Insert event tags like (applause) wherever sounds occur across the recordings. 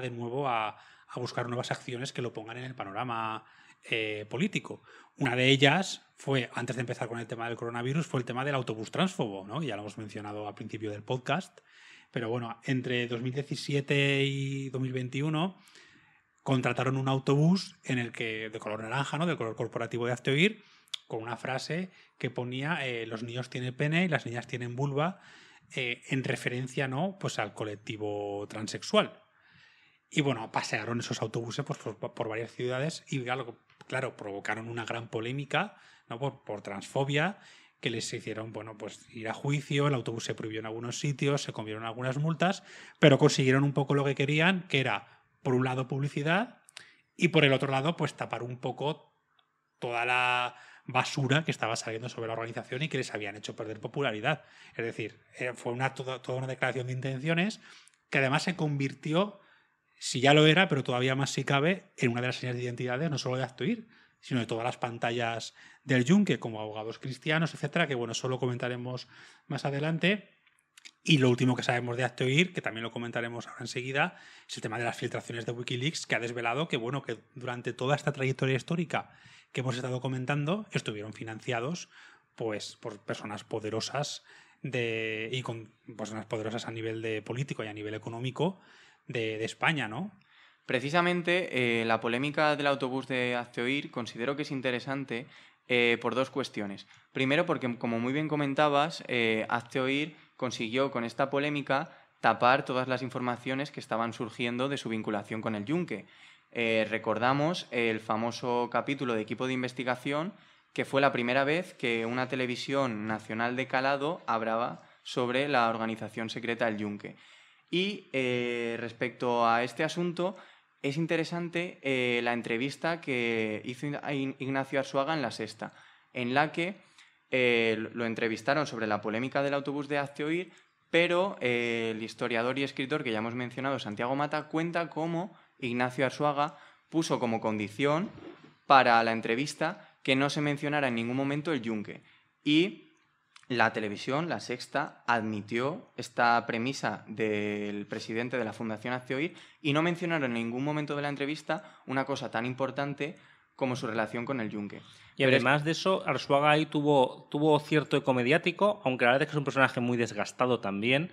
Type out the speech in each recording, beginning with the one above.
de nuevo a, buscar nuevas acciones que lo pongan en el panorama eh, político. Una de ellas fue, antes de empezar con el tema del coronavirus, fue el tema del autobús transfobo, Ya lo hemos mencionado al principio del podcast. Pero bueno, entre 2017 y 2021 contrataron un autobús en el que, de color naranja, ¿no? Del color corporativo de Azteoir, con una frase que ponía eh, los niños tienen pene y las niñas tienen vulva, eh, en referencia, ¿no? Pues al colectivo transexual. Y bueno, pasearon esos autobuses pues, por, varias ciudades y claro, provocaron una gran polémica ¿no? por, transfobia que les hicieron bueno, pues ir a juicio, el autobús se prohibió en algunos sitios, se comieron algunas multas, pero consiguieron un poco lo que querían, que era, por un lado, publicidad y por el otro lado, pues tapar un poco toda la basura que estaba saliendo sobre la organización y que les habían hecho perder popularidad. Es decir, eh, fue toda una declaración de intenciones que además se convirtió si ya lo era, pero todavía más si cabe, en una de las señas de identidades, no solo de ActoIR, sino de todas las pantallas del Yunque, como abogados cristianos, etcétera, que bueno, eso comentaremos más adelante. Y lo último que sabemos de ActoIR, que también lo comentaremos ahora enseguida, es el tema de las filtraciones de Wikileaks, que ha desvelado que, bueno, que durante toda esta trayectoria histórica que hemos estado comentando, estuvieron financiados pues, por personas poderosas de, y con personas poderosas a nivel de político y a nivel económico de, España, ¿no? Precisamente eh, la polémica del autobús de Azteoir considero que es interesante eh, por dos cuestiones. Primero, porque como muy bien comentabas, eh, Azteoir consiguió con esta polémica tapar todas las informaciones que estaban surgiendo de su vinculación con el Yunque. recordamos el famoso capítulo de equipo de investigación que fue la primera vez que una televisión nacional de calado hablaba sobre la organización secreta del Yunque. Y eh, respecto a este asunto, es interesante eh, la entrevista que hizo Ignacio Arzuaga en La Sexta, en la que eh, lo entrevistaron sobre la polémica del autobús de Hazte pero el historiador y escritor que ya hemos mencionado, Santiago Mata, cuenta cómo Ignacio Arzuaga puso como condición para la entrevista que no se mencionara en ningún momento el yunque. Y la televisión, la sexta, admitió esta premisa del presidente de la Fundación Acceoir y no mencionaron en ningún momento de la entrevista una cosa tan importante como su relación con el yunque. Y además de eso, Arsuaga tuvo, tuvo cierto eco mediático, aunque la verdad es que es un personaje muy desgastado también,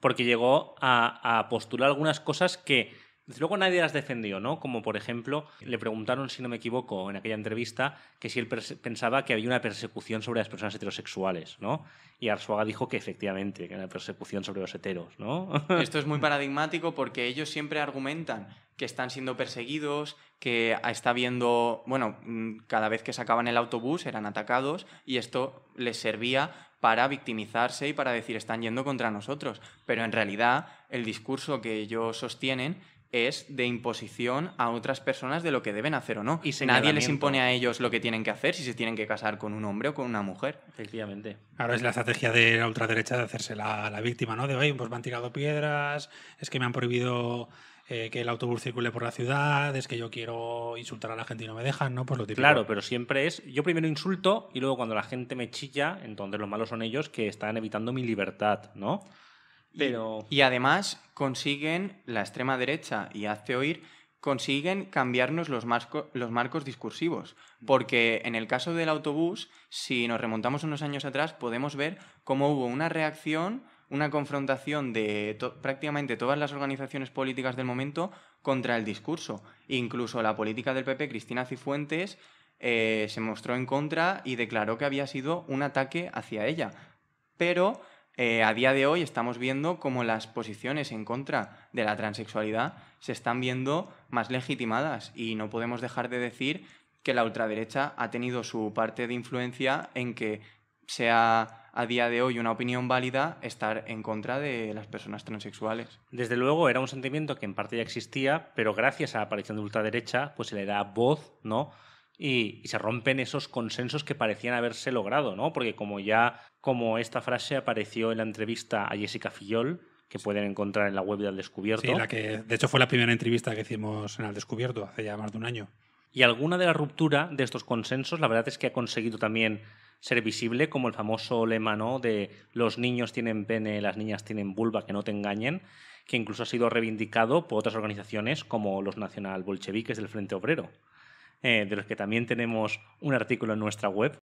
porque llegó a postular algunas cosas que Luego nadie las defendió, ¿no? Como por ejemplo, le preguntaron, si no me equivoco, en aquella entrevista, que si él pensaba que había una persecución sobre las personas heterosexuales, ¿no? Y Arzuaga dijo que efectivamente, que era una persecución sobre los heteros, ¿no? (laughs) Esto es muy paradigmático porque ellos siempre argumentan que están siendo perseguidos, que está viendo, bueno, mm, cada vez que sacaban el autobús eran atacados y esto les servía para victimizarse y para decir están yendo contra nosotros. Pero en realidad el discurso que ellos sostienen es de imposición a otras personas de lo que deben hacer o no. Y Nadie les impone a ellos lo que tienen que hacer, si se tienen que casar con un hombre o con una mujer. Efectivamente. Ahora es la estrategia de la ultraderecha de hacerse la, la víctima, ¿no? De, oye, pues me han tirado piedras, es que me han prohibido eh, que el autobús circule por la ciudad, es que yo quiero insultar a la gente y no me dejan, ¿no? por pues lo Claro, pero siempre es, yo primero insulto y luego cuando la gente me chilla, entonces los malos son ellos que están evitando mi libertad, ¿no? Y, además consiguen, la extrema derecha y hace Oír, consiguen cambiarnos los, los marcos discursivos. Porque en el caso del autobús, si nos remontamos unos años atrás, podemos ver cómo hubo una reacción, una confrontación de prácticamente todas las organizaciones políticas del momento contra el discurso. Incluso la política del PP, Cristina Cifuentes, eh, se mostró en contra y declaró que había sido un ataque hacia ella. Pero eh, a día de hoy estamos viendo cómo las posiciones en contra de la transexualidad se están viendo más legitimadas y no podemos dejar de decir que la ultraderecha ha tenido su parte de influencia en que sea a día de hoy una opinión válida estar en contra de las personas transexuales. Desde luego era un sentimiento que en parte ya existía, pero gracias a la aparición de ultraderecha pues se le da voz, ¿no? y, se rompen esos consensos que parecían haberse logrado, ¿no? Porque como ya, como esta frase apareció en la entrevista a Jessica Fillol, que pueden encontrar en la web de Al Descubierto. que de hecho fue la primera entrevista que hicimos en El Descubierto hace ya más de un año. Y alguna de la ruptura de estos consensos, la verdad es que ha conseguido también ser visible, como el famoso lema ¿no? de los niños tienen pene, las niñas tienen vulva, que no te engañen, que incluso ha sido reivindicado por otras organizaciones como los nacional bolcheviques del Frente Obrero eh, de los que también tenemos un artículo en nuestra web,